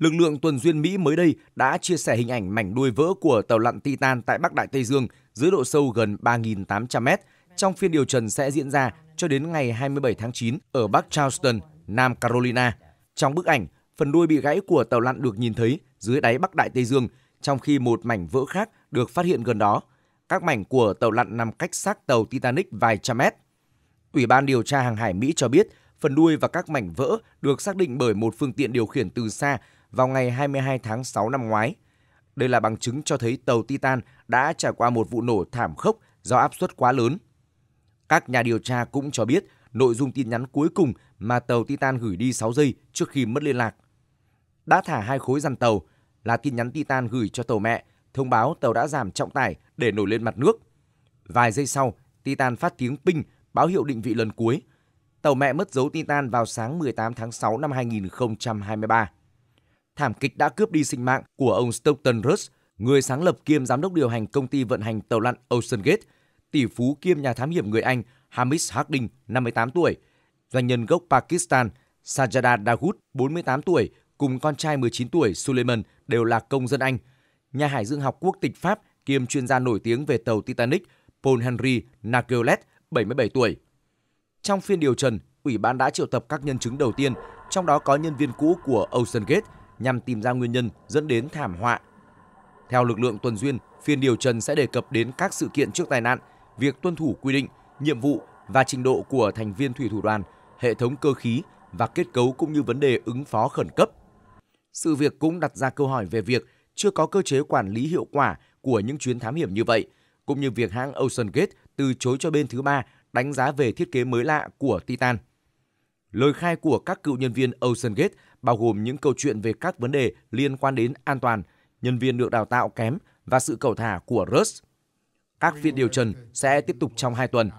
lực lượng tuần duyên Mỹ mới đây đã chia sẻ hình ảnh mảnh đuôi vỡ của tàu lặn Titan tại Bắc Đại Tây Dương dưới độ sâu gần 3.800 mét. Trong phiên điều trần sẽ diễn ra cho đến ngày 27 tháng 9 ở Bắc Charleston, Nam Carolina. Trong bức ảnh, phần đuôi bị gãy của tàu lặn được nhìn thấy dưới đáy Bắc Đại Tây Dương, trong khi một mảnh vỡ khác được phát hiện gần đó. Các mảnh của tàu lặn nằm cách xác tàu Titanic vài trăm mét. Ủy ban điều tra hàng hải Mỹ cho biết, phần đuôi và các mảnh vỡ được xác định bởi một phương tiện điều khiển từ xa vào ngày 22 tháng 6 năm ngoái. Đây là bằng chứng cho thấy tàu Titan đã trải qua một vụ nổ thảm khốc do áp suất quá lớn. Các nhà điều tra cũng cho biết nội dung tin nhắn cuối cùng mà tàu Titan gửi đi 6 giây trước khi mất liên lạc. Đã thả hai khối dàn tàu là tin nhắn Titan gửi cho tàu mẹ thông báo tàu đã giảm trọng tải để nổi lên mặt nước. Vài giây sau, Titan phát tiếng ping báo hiệu định vị lần cuối. Tàu mẹ mất dấu Titan vào sáng 18 tháng 6 năm 2023 thảm kịch đã cướp đi sinh mạng của ông Stockton Rush, người sáng lập kiêm giám đốc điều hành công ty vận hành tàu lặn Ocean Gate, tỷ phú kiêm nhà thám hiểm người Anh Hamish Harding, 58 tuổi, doanh nhân gốc Pakistan Sajada Dawood, 48 tuổi, cùng con trai 19 tuổi Suleiman đều là công dân Anh. Nhà hải dương học quốc tịch Pháp kiêm chuyên gia nổi tiếng về tàu Titanic Paul Henry Nagelet, 77 tuổi. Trong phiên điều trần, Ủy ban đã triệu tập các nhân chứng đầu tiên, trong đó có nhân viên cũ của Ocean Gate, nhằm tìm ra nguyên nhân dẫn đến thảm họa. Theo lực lượng tuần duyên, phiên điều trần sẽ đề cập đến các sự kiện trước tai nạn, việc tuân thủ quy định, nhiệm vụ và trình độ của thành viên thủy thủ đoàn, hệ thống cơ khí và kết cấu cũng như vấn đề ứng phó khẩn cấp. Sự việc cũng đặt ra câu hỏi về việc chưa có cơ chế quản lý hiệu quả của những chuyến thám hiểm như vậy, cũng như việc hãng Ocean Gate từ chối cho bên thứ ba đánh giá về thiết kế mới lạ của Titan. Lời khai của các cựu nhân viên Ocean Gate bao gồm những câu chuyện về các vấn đề liên quan đến an toàn, nhân viên được đào tạo kém và sự cầu thả của Rust. Các phiên điều trần sẽ tiếp tục trong hai tuần.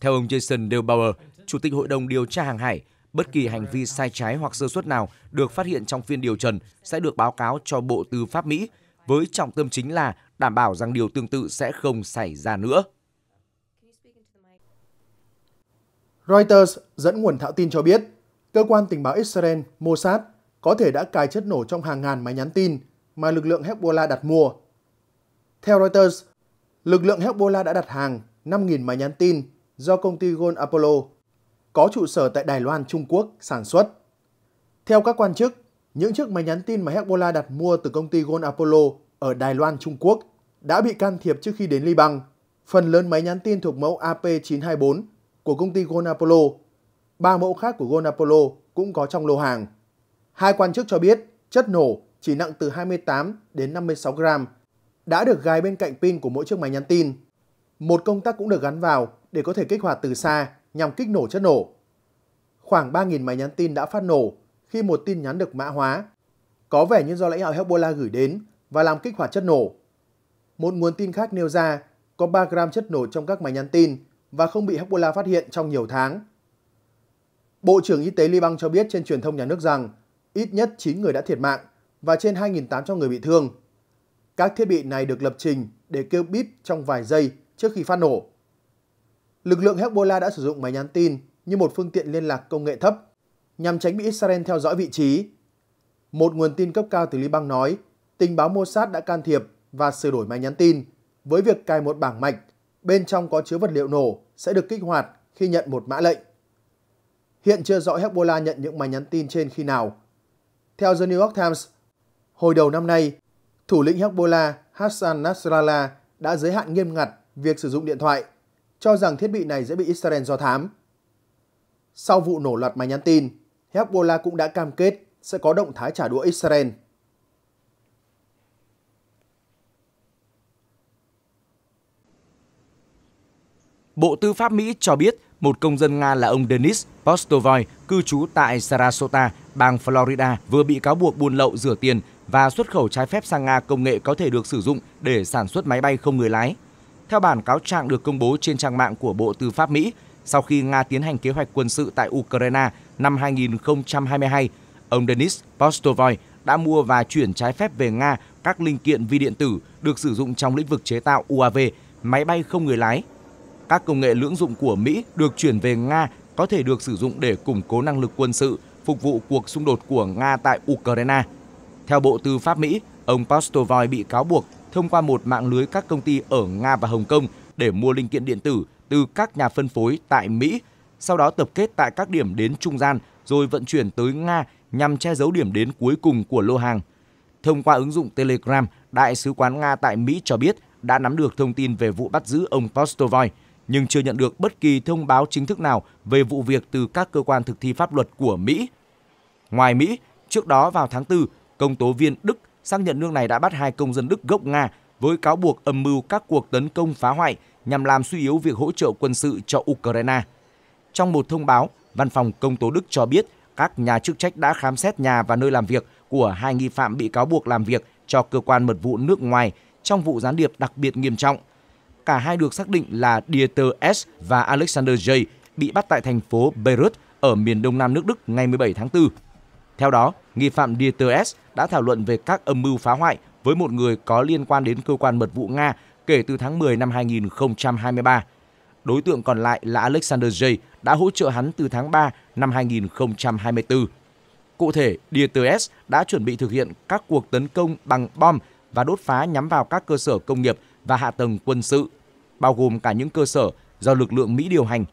Theo ông Jason Delbauer, Chủ tịch Hội đồng Điều tra Hàng hải, bất kỳ hành vi sai trái hoặc sơ suất nào được phát hiện trong phiên điều trần sẽ được báo cáo cho Bộ Tư pháp Mỹ, với trọng tâm chính là đảm bảo rằng điều tương tự sẽ không xảy ra nữa. Reuters dẫn nguồn thạo tin cho biết, Cơ quan tình báo Israel Mossad có thể đã cài chất nổ trong hàng ngàn máy nhắn tin mà lực lượng Hezbollah đặt mua. Theo Reuters, lực lượng Hezbollah đã đặt hàng 5.000 máy nhắn tin do công ty Gold Apollo có trụ sở tại Đài Loan, Trung Quốc sản xuất. Theo các quan chức, những chiếc máy nhắn tin mà Hezbollah đặt mua từ công ty Gold Apollo ở Đài Loan, Trung Quốc đã bị can thiệp trước khi đến Liban. Phần lớn máy nhắn tin thuộc mẫu AP924 của công ty Gold Apollo ba mẫu khác của Gonapolo cũng có trong lô hàng. Hai quan chức cho biết chất nổ chỉ nặng từ 28 đến 56 gram đã được gài bên cạnh pin của mỗi chiếc máy nhắn tin. Một công tắc cũng được gắn vào để có thể kích hoạt từ xa nhằm kích nổ chất nổ. Khoảng 3.000 máy nhắn tin đã phát nổ khi một tin nhắn được mã hóa. Có vẻ như do lãnh đạo Hezbollah gửi đến và làm kích hoạt chất nổ. Một nguồn tin khác nêu ra có 3 gram chất nổ trong các máy nhắn tin và không bị Hezbollah phát hiện trong nhiều tháng. Bộ trưởng Y tế Liban cho biết trên truyền thông nhà nước rằng ít nhất 9 người đã thiệt mạng và trên 2.800 người bị thương. Các thiết bị này được lập trình để kêu bíp trong vài giây trước khi phát nổ. Lực lượng Hezbollah đã sử dụng máy nhắn tin như một phương tiện liên lạc công nghệ thấp nhằm tránh bị Israel theo dõi vị trí. Một nguồn tin cấp cao từ Liban nói tình báo Mossad đã can thiệp và sửa đổi máy nhắn tin với việc cài một bảng mạch bên trong có chứa vật liệu nổ sẽ được kích hoạt khi nhận một mã lệnh. Hiện chưa rõ Hezbollah nhận những máy nhắn tin trên khi nào. Theo The New York Times, hồi đầu năm nay, thủ lĩnh Hezbollah Hassan Nasrallah đã giới hạn nghiêm ngặt việc sử dụng điện thoại, cho rằng thiết bị này dễ bị Israel do thám. Sau vụ nổ loạt máy nhắn tin, Hezbollah cũng đã cam kết sẽ có động thái trả đũa Israel. Bộ Tư pháp Mỹ cho biết một công dân Nga là ông Denis Postovoy, cư trú tại Sarasota, bang Florida, vừa bị cáo buộc buôn lậu rửa tiền và xuất khẩu trái phép sang Nga công nghệ có thể được sử dụng để sản xuất máy bay không người lái. Theo bản cáo trạng được công bố trên trang mạng của Bộ Tư pháp Mỹ, sau khi Nga tiến hành kế hoạch quân sự tại Ukraine năm 2022, ông Denis Postovoy đã mua và chuyển trái phép về Nga các linh kiện vi điện tử được sử dụng trong lĩnh vực chế tạo UAV, máy bay không người lái, các công nghệ lưỡng dụng của Mỹ được chuyển về Nga có thể được sử dụng để củng cố năng lực quân sự phục vụ cuộc xung đột của Nga tại Ukraine. Theo Bộ Tư pháp Mỹ, ông Pastovoy bị cáo buộc thông qua một mạng lưới các công ty ở Nga và Hồng Kông để mua linh kiện điện tử từ các nhà phân phối tại Mỹ, sau đó tập kết tại các điểm đến trung gian rồi vận chuyển tới Nga nhằm che giấu điểm đến cuối cùng của lô hàng. Thông qua ứng dụng Telegram, Đại sứ quán Nga tại Mỹ cho biết đã nắm được thông tin về vụ bắt giữ ông Postovoy – nhưng chưa nhận được bất kỳ thông báo chính thức nào về vụ việc từ các cơ quan thực thi pháp luật của Mỹ. Ngoài Mỹ, trước đó vào tháng 4, công tố viên Đức xác nhận nước này đã bắt hai công dân Đức gốc Nga với cáo buộc âm mưu các cuộc tấn công phá hoại nhằm làm suy yếu việc hỗ trợ quân sự cho Ukraine. Trong một thông báo, văn phòng công tố Đức cho biết các nhà chức trách đã khám xét nhà và nơi làm việc của hai nghi phạm bị cáo buộc làm việc cho cơ quan mật vụ nước ngoài trong vụ gián điệp đặc biệt nghiêm trọng – cả hai được xác định là Dieter S và Alexander J bị bắt tại thành phố Beirut ở miền đông nam nước Đức ngày 17 tháng 4. Theo đó, nghi phạm Dieter S đã thảo luận về các âm mưu phá hoại với một người có liên quan đến cơ quan mật vụ Nga kể từ tháng 10 năm 2023. Đối tượng còn lại là Alexander J đã hỗ trợ hắn từ tháng 3 năm 2024. Cụ thể, Dieter S đã chuẩn bị thực hiện các cuộc tấn công bằng bom và đốt phá nhắm vào các cơ sở công nghiệp và hạ tầng quân sự bao gồm cả những cơ sở do lực lượng Mỹ điều hành.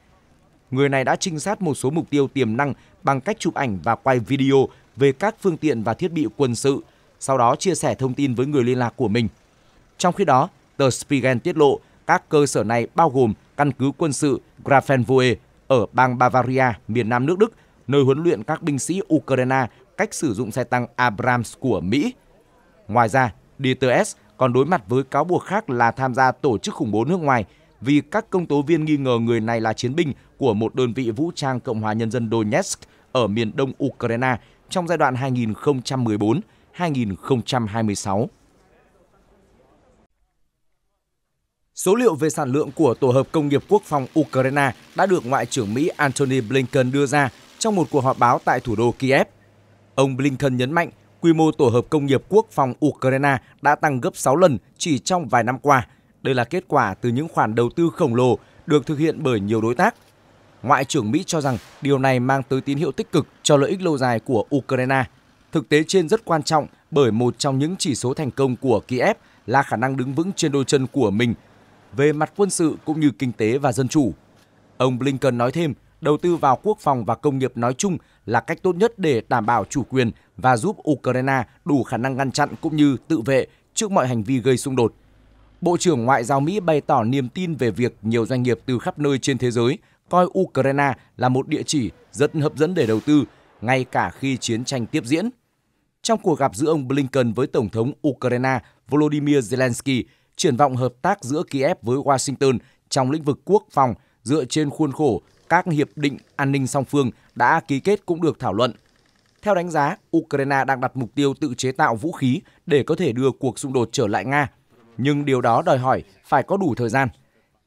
Người này đã trinh sát một số mục tiêu tiềm năng bằng cách chụp ảnh và quay video về các phương tiện và thiết bị quân sự, sau đó chia sẻ thông tin với người liên lạc của mình. Trong khi đó, tờ Spiegel tiết lộ các cơ sở này bao gồm căn cứ quân sự Grafenvoe ở bang Bavaria, miền nam nước Đức, nơi huấn luyện các binh sĩ Ukraine cách sử dụng xe tăng Abrams của Mỹ. Ngoài ra, DTS còn đối mặt với cáo buộc khác là tham gia tổ chức khủng bố nước ngoài vì các công tố viên nghi ngờ người này là chiến binh của một đơn vị vũ trang Cộng hòa Nhân dân Donetsk ở miền đông Ukraine trong giai đoạn 2014-2026. Số liệu về sản lượng của tổ hợp công nghiệp quốc phòng Ukraine đã được Ngoại trưởng Mỹ Antony Blinken đưa ra trong một cuộc họp báo tại thủ đô Kiev. Ông Blinken nhấn mạnh quy mô tổ hợp công nghiệp quốc phòng Ukraine đã tăng gấp 6 lần chỉ trong vài năm qua. Đây là kết quả từ những khoản đầu tư khổng lồ được thực hiện bởi nhiều đối tác. Ngoại trưởng Mỹ cho rằng điều này mang tới tín hiệu tích cực cho lợi ích lâu dài của Ukraine. Thực tế trên rất quan trọng bởi một trong những chỉ số thành công của Kiev là khả năng đứng vững trên đôi chân của mình về mặt quân sự cũng như kinh tế và dân chủ. Ông Blinken nói thêm, đầu tư vào quốc phòng và công nghiệp nói chung là cách tốt nhất để đảm bảo chủ quyền và giúp Ukraine đủ khả năng ngăn chặn cũng như tự vệ trước mọi hành vi gây xung đột. Bộ trưởng Ngoại giao Mỹ bày tỏ niềm tin về việc nhiều doanh nghiệp từ khắp nơi trên thế giới coi Ukraine là một địa chỉ rất hấp dẫn để đầu tư, ngay cả khi chiến tranh tiếp diễn. Trong cuộc gặp giữa ông Blinken với Tổng thống Ukraine Volodymyr Zelensky, triển vọng hợp tác giữa Kiev với Washington trong lĩnh vực quốc phòng dựa trên khuôn khổ các hiệp định an ninh song phương đã ký kết cũng được thảo luận. Theo đánh giá, Ukraine đang đặt mục tiêu tự chế tạo vũ khí để có thể đưa cuộc xung đột trở lại Nga, nhưng điều đó đòi hỏi phải có đủ thời gian.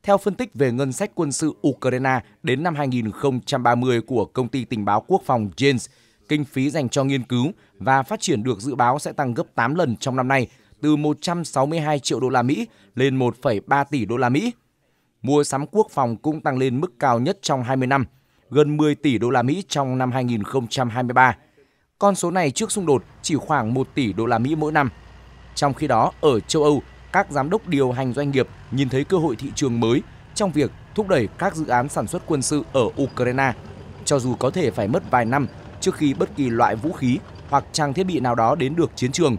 Theo phân tích về ngân sách quân sự Ukraine đến năm 2030 của công ty tình báo quốc phòng James, kinh phí dành cho nghiên cứu và phát triển được dự báo sẽ tăng gấp 8 lần trong năm nay, từ 162 triệu đô la Mỹ lên 1,3 tỷ đô la Mỹ. Mua sắm quốc phòng cũng tăng lên mức cao nhất trong 20 năm, gần 10 tỷ đô la Mỹ trong năm 2023 con số này trước xung đột chỉ khoảng 1 tỷ đô la Mỹ mỗi năm. Trong khi đó, ở châu Âu, các giám đốc điều hành doanh nghiệp nhìn thấy cơ hội thị trường mới trong việc thúc đẩy các dự án sản xuất quân sự ở Ukraine, cho dù có thể phải mất vài năm trước khi bất kỳ loại vũ khí hoặc trang thiết bị nào đó đến được chiến trường.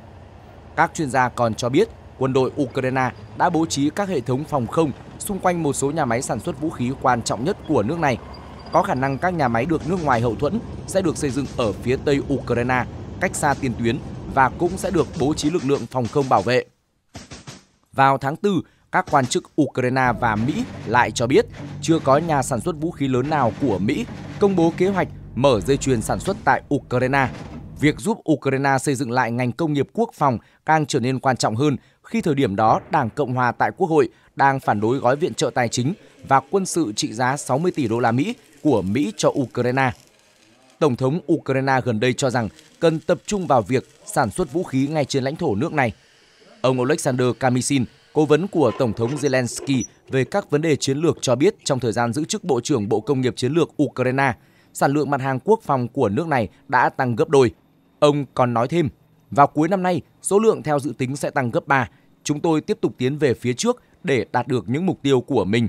Các chuyên gia còn cho biết quân đội Ukraine đã bố trí các hệ thống phòng không xung quanh một số nhà máy sản xuất vũ khí quan trọng nhất của nước này có khả năng các nhà máy được nước ngoài hậu thuẫn sẽ được xây dựng ở phía tây Ukraine, cách xa tiền tuyến và cũng sẽ được bố trí lực lượng phòng không bảo vệ. Vào tháng 4, các quan chức Ukraine và Mỹ lại cho biết chưa có nhà sản xuất vũ khí lớn nào của Mỹ công bố kế hoạch mở dây chuyền sản xuất tại Ukraine. Việc giúp Ukraine xây dựng lại ngành công nghiệp quốc phòng càng trở nên quan trọng hơn khi thời điểm đó Đảng Cộng hòa tại Quốc hội đang phản đối gói viện trợ tài chính và quân sự trị giá 60 tỷ đô la Mỹ của Mỹ cho Ukraine. Tổng thống Ukraine gần đây cho rằng cần tập trung vào việc sản xuất vũ khí ngay trên lãnh thổ nước này. Ông Oleksandr Kamishin, cố vấn của Tổng thống Zelensky về các vấn đề chiến lược cho biết trong thời gian giữ chức Bộ trưởng Bộ Công nghiệp Chiến lược Ukraine, sản lượng mặt hàng quốc phòng của nước này đã tăng gấp đôi. Ông còn nói thêm, vào cuối năm nay, số lượng theo dự tính sẽ tăng gấp 3. Chúng tôi tiếp tục tiến về phía trước để đạt được những mục tiêu của mình.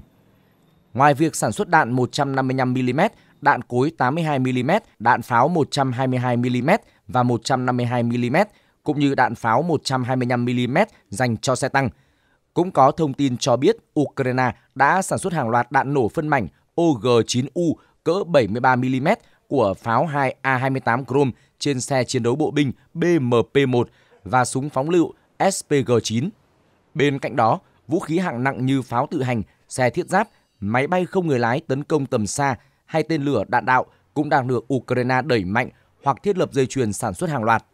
Ngoài việc sản xuất đạn 155mm, đạn cối 82mm, đạn pháo 122mm và 152mm, cũng như đạn pháo 125mm dành cho xe tăng. Cũng có thông tin cho biết Ukraine đã sản xuất hàng loạt đạn nổ phân mảnh OG-9U cỡ 73mm của pháo 2A28 chrome trên xe chiến đấu bộ binh BMP-1 và súng phóng lựu SPG-9. Bên cạnh đó, vũ khí hạng nặng như pháo tự hành, xe thiết giáp, máy bay không người lái tấn công tầm xa hay tên lửa đạn đạo cũng đang được Ukraine đẩy mạnh hoặc thiết lập dây chuyền sản xuất hàng loạt.